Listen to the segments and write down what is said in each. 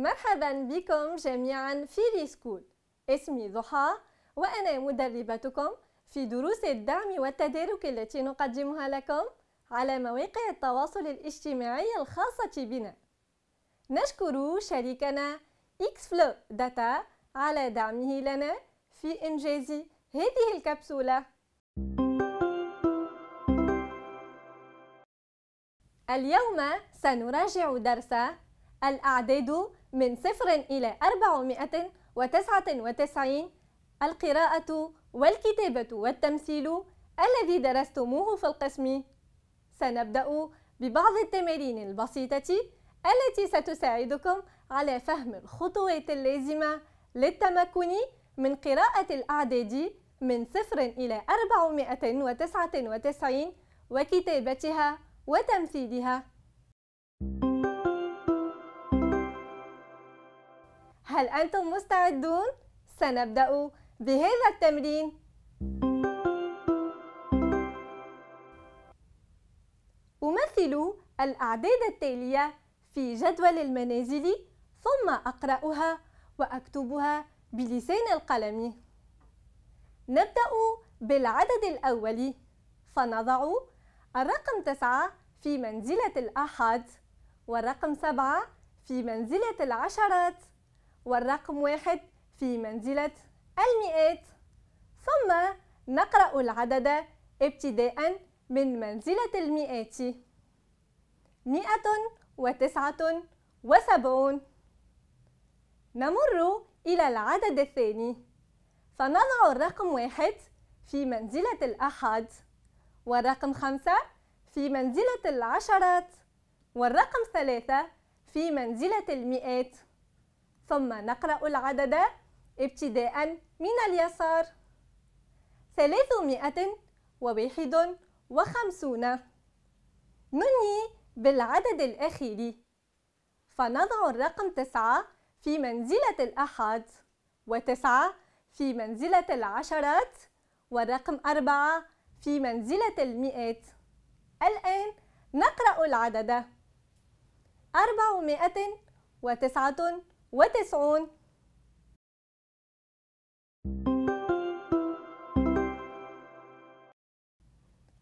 مرحبا بكم جميعا في سكول اسمي ضحى وأنا مدربتكم في دروس الدعم والتدارك التي نقدمها لكم على مواقع التواصل الاجتماعي الخاصة بنا نشكر شريكنا إكسفلو داتا على دعمه لنا في إنجاز هذه الكبسولة اليوم سنراجع درس الأعداد من صفر إلى أربعمائة وتسعة وتسعين القراءة والكتابة والتمثيل الذي درستموه في القسم سنبدأ ببعض التمارين البسيطة التي ستساعدكم على فهم الخطوات اللازمة للتمكن من قراءة الأعداد من صفر إلى 499 وتسعة وتسعين وكتابتها وتمثيلها هل أنتم مستعدون؟ سنبدأ بهذا التمرين أمثل الأعداد التالية في جدول المنازل ثم أقرأها وأكتبها بلسان القلم نبدأ بالعدد الأول فنضع الرقم تسعة في منزلة الآحاد والرقم سبعة في منزلة العشرات والرقم واحد في منزلة المئات ثم نقرأ العدد ابتداء من منزلة المئات مئة وتسعة وسبعون نمر إلى العدد الثاني فنضع الرقم واحد في منزلة الأحد والرقم خمسة في منزلة العشرات والرقم ثلاثة في منزلة المئات ثم نقرأ العدد ابتداء من اليسار ثلاثمائة وواحد وخمسون ننهي بالعدد الأخير فنضع الرقم تسعة في منزلة الأحد وتسعة في منزلة العشرات والرقم أربعة في منزلة المئات الآن نقرأ العدد أربعمائة وتسعة وتسعون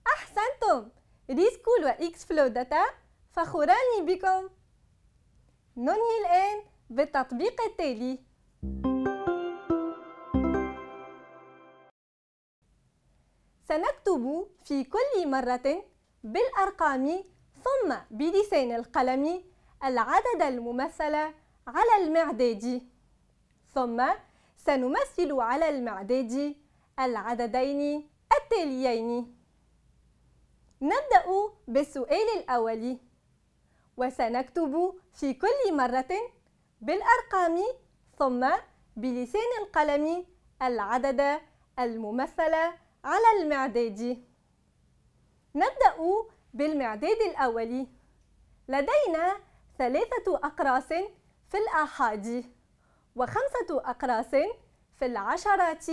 أحسنتم ريسكول وإكس فلو داتا فخوران بكم ننهي الآن بالتطبيق التالي سنكتب في كل مرة بالأرقام ثم بلسان القلم العدد الممثل على المعداد ثم سنمثل على المعداد العددين التاليين نبدأ بالسؤال الأول وسنكتب في كل مرة بالأرقام ثم بلسان القلم العدد الممثل على المعداد نبدأ بالمعداد الأول لدينا ثلاثة أقراص في الآحاد وخمسة أقراص في العشرات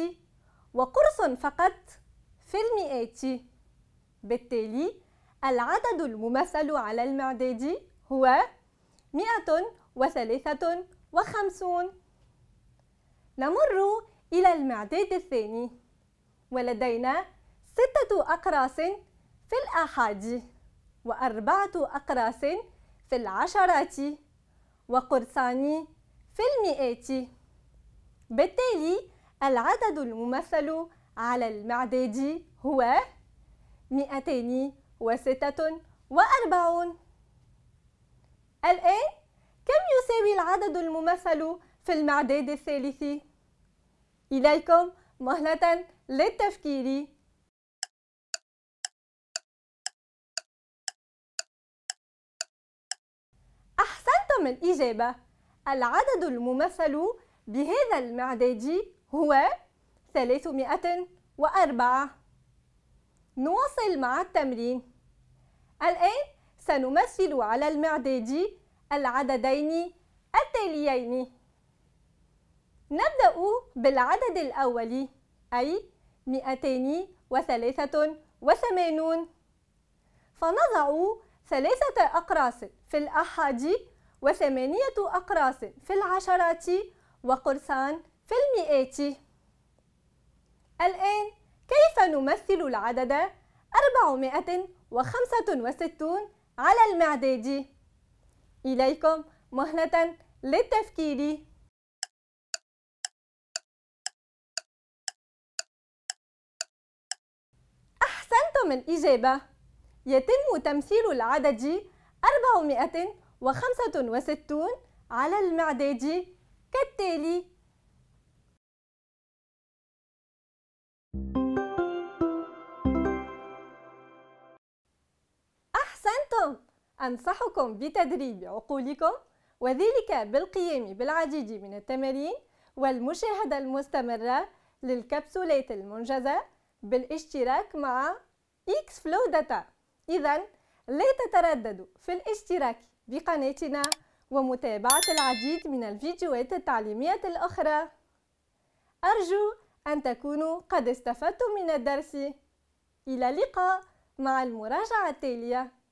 وقرص فقط في المئات بالتالي العدد الممثل على المعداد هو مئة وثلاثة وخمسون نمر إلى المعداد الثاني ولدينا ستة أقراص في الآحاد وأربعة أقراص في العشرات وقرصان في المئات بالتالي العدد الممثل على المعداد هو 246 الآن كم يساوي العدد الممثل في المعداد الثالث؟ إليكم مهلة للتفكير لكم الإجابة العدد الممثل بهذا المعداد هو 304 نواصل مع التمرين الآن سنمثل على المعداد العددين التاليين نبدأ بالعدد الأول أي 283 فنضع ثلاثة أقراص في الأحد وثمانية أقراص في العشرات وقرصان في المئات الآن كيف نمثل العدد 465 على المعداد؟ إليكم مهلة للتفكير أحسنتم الإجابة يتم تمثيل العدد 465 وخمسة وستون على المعداد كالتالي أحسنتم! أنصحكم بتدريب عقولكم وذلك بالقيام بالعديد من التمارين والمشاهدة المستمرة للكبسولات المنجزة بالاشتراك مع إكس فلو داتا إذا لا تترددوا في الاشتراك بقناتنا ومتابعة العديد من الفيديوهات التعليمية الأخرى أرجو أن تكونوا قد استفدتم من الدرس إلى اللقاء مع المراجعة التالية